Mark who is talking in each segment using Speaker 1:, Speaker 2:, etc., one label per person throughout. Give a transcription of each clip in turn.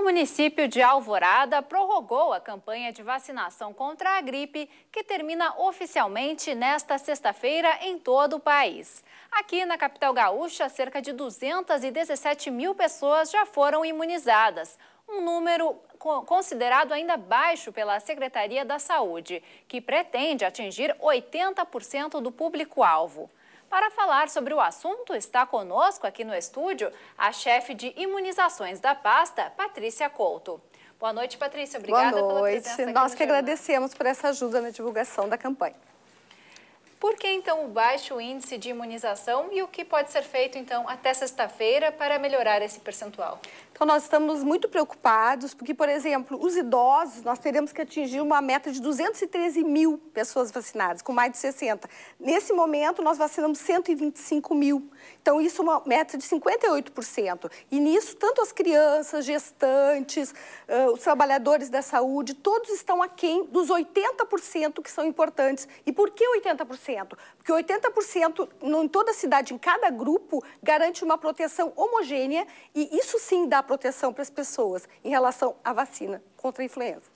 Speaker 1: o município de Alvorada prorrogou a campanha de vacinação contra a gripe, que termina oficialmente nesta sexta-feira em todo o país. Aqui na capital gaúcha, cerca de 217 mil pessoas já foram imunizadas, um número considerado ainda baixo pela Secretaria da Saúde, que pretende atingir 80% do público-alvo. Para falar sobre o assunto, está conosco aqui no estúdio a chefe de imunizações da pasta, Patrícia Couto. Boa noite, Patrícia. Obrigada Boa noite. pela presença Nós que
Speaker 2: agradecemos por essa ajuda na divulgação da campanha.
Speaker 1: Por que então o baixo índice de imunização e o que pode ser feito então até sexta-feira para melhorar esse percentual?
Speaker 2: Então, nós estamos muito preocupados, porque, por exemplo, os idosos, nós teremos que atingir uma meta de 213 mil pessoas vacinadas, com mais de 60. Nesse momento, nós vacinamos 125 mil. Então, isso é uma meta de 58%. E nisso, tanto as crianças, gestantes, os trabalhadores da saúde, todos estão aquém dos 80% que são importantes. E por que 80%? Porque 80% em toda a cidade, em cada grupo, garante uma proteção homogênea e isso sim dá proteção para as pessoas em relação à vacina contra a influenza.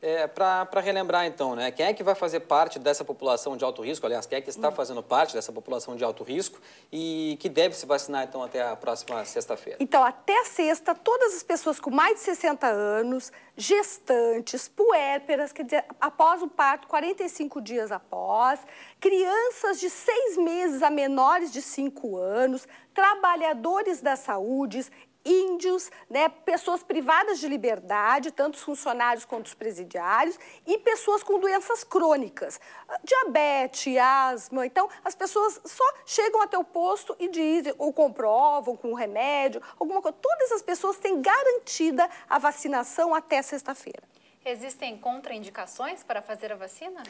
Speaker 3: É, para relembrar então, né, quem é que vai fazer parte dessa população de alto risco, aliás, quem é que está hum. fazendo parte dessa população de alto risco e que deve se vacinar então até a próxima sexta-feira?
Speaker 2: Então, até sexta, todas as pessoas com mais de 60 anos, gestantes, puérperas, quer dizer, após o parto, 45 dias após, crianças de seis meses a menores de 5 anos, trabalhadores da saúde, índios, né, pessoas privadas de liberdade, tanto os funcionários quanto os presidiários, e pessoas com doenças crônicas, ah, diabetes, asma. Então, as pessoas só chegam até o posto e dizem, ou comprovam com um remédio, alguma coisa. Todas as pessoas têm garantida a vacinação até sexta-feira.
Speaker 1: Existem contraindicações para fazer a vacina?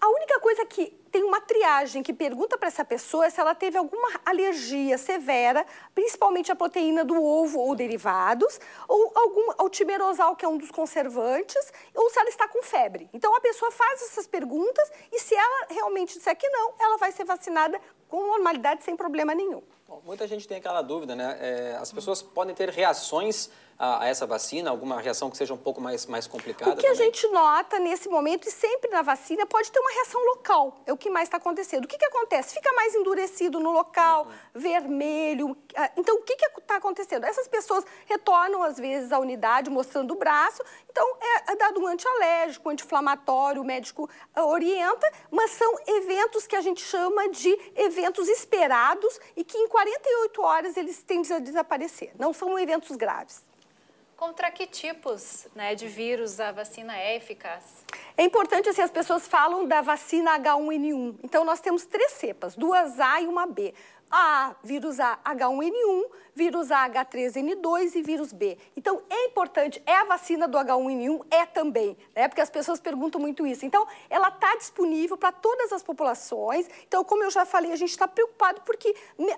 Speaker 2: A única coisa que tem uma triagem que pergunta para essa pessoa é se ela teve alguma alergia severa, principalmente à proteína do ovo ou derivados, ou algum ao timerosal, que é um dos conservantes, ou se ela está com febre. Então a pessoa faz essas perguntas e se ela realmente disser que não, ela vai ser vacinada com normalidade sem problema nenhum.
Speaker 3: Bom, muita gente tem aquela dúvida, né? É, as pessoas podem ter reações a, a, essa vacina, alguma reação que seja um pouco mais, mais complicada? O que também? a
Speaker 2: gente nota nesse momento, e sempre na vacina, pode ter uma reação local. É o que mais está acontecendo. O que, que acontece? Fica mais endurecido no local, uhum. vermelho. Ah, então, o que está acontecendo? Essas pessoas retornam, às vezes, à unidade mostrando o braço. Então, é, é dado um antialérgico, anti-inflamatório, o médico ah, orienta, mas são eventos que a gente chama de eventos esperados e que, em 48 horas eles tendem a desaparecer. Não são eventos graves.
Speaker 1: Contra que tipos né, de vírus a vacina é eficaz?
Speaker 2: É importante, assim, as pessoas falam da vacina H1N1. Então, nós temos três cepas, duas A e uma B. A, vírus A, H1N1, vírus A, H3N2 e vírus B. Então, é importante, é a vacina do H1N1, é também, né? Porque as pessoas perguntam muito isso. Então, ela está disponível para todas as populações. Então, como eu já falei, a gente está preocupado porque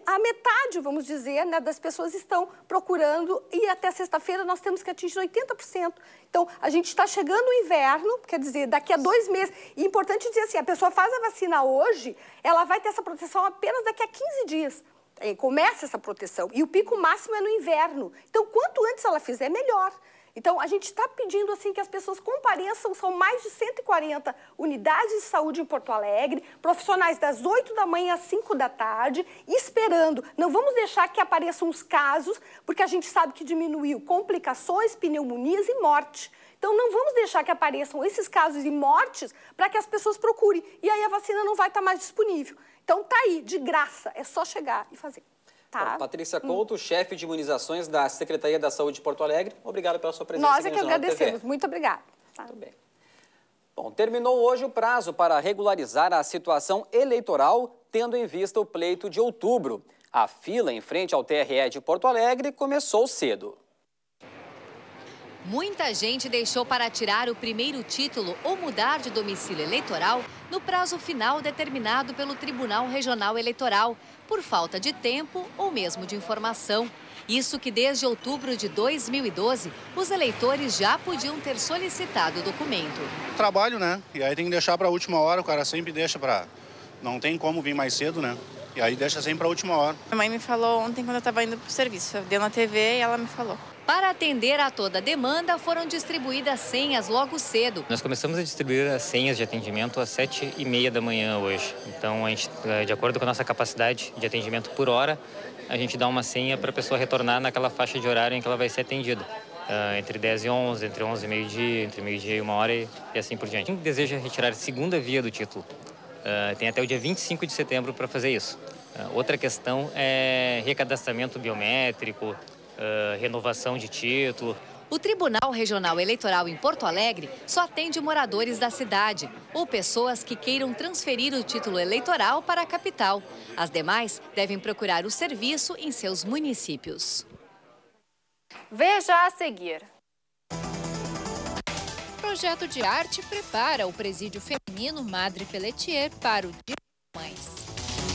Speaker 2: a metade, vamos dizer, né, das pessoas estão procurando e até sexta-feira nós temos que atingir 80%. Então, a gente está chegando o inverno, quer dizer, daqui a dois meses. E é importante dizer assim, a pessoa faz a vacina hoje, ela vai ter essa proteção apenas daqui a 15 dias. começa essa proteção. E o pico máximo é no inverno. Então, quanto antes ela fizer, melhor. Então, a gente está pedindo assim que as pessoas compareçam, são mais de 140 unidades de saúde em Porto Alegre, profissionais das 8 da manhã às 5 da tarde, esperando. Não vamos deixar que apareçam os casos, porque a gente sabe que diminuiu complicações, pneumonias e morte. Então, não vamos deixar que apareçam esses casos e mortes para que as pessoas procurem. E aí a vacina não vai estar tá mais disponível. Então, tá aí, de graça, é só chegar e fazer.
Speaker 3: Tá. Bom, Patrícia hum. Couto, hum. chefe de imunizações da Secretaria da Saúde de Porto Alegre, obrigado pela sua presença. Nós é que agradecemos,
Speaker 2: muito obrigada. Tá. Muito bem.
Speaker 3: Bom, terminou hoje o prazo para regularizar a situação eleitoral, tendo em vista o pleito de outubro. A fila em frente ao TRE de Porto Alegre começou cedo.
Speaker 1: Muita gente deixou para tirar o primeiro título ou mudar de domicílio eleitoral no prazo final determinado pelo Tribunal Regional Eleitoral, por falta de tempo ou mesmo de informação. Isso que desde outubro de 2012 os eleitores já podiam ter solicitado o documento.
Speaker 2: Trabalho, né? E aí tem que deixar para a última hora, o cara sempre deixa para. Não tem como vir mais cedo, né? E aí deixa sempre para a última hora.
Speaker 1: Minha mãe me falou ontem quando eu estava indo para o serviço. Deu na TV e ela me falou. Para atender a toda a demanda, foram distribuídas senhas logo cedo.
Speaker 3: Nós começamos a distribuir as senhas de atendimento às 7h30 da manhã hoje. Então, a gente, eh, de acordo com a nossa capacidade de atendimento por hora, a gente dá uma senha para a pessoa retornar naquela faixa de horário em que ela vai ser atendida. Uh, entre 10 e 11, entre 11 e meio-dia, entre meio-dia e uma hora e, e, assim por diante. Quem deseja retirar segunda via do título uh, tem até o dia 25 de setembro para fazer isso. Uh, outra questão é recadastramento biométrico, eh, renovação de título.
Speaker 1: O Tribunal Regional Eleitoral em Porto Alegre só atende moradores da cidade ou pessoas que queiram transferir o título eleitoral para a capital. As demais devem procurar o serviço em seus municípios. Veja a seguir. Projeto de arte prepara o presídio feminino Madre Pelletier para o Dia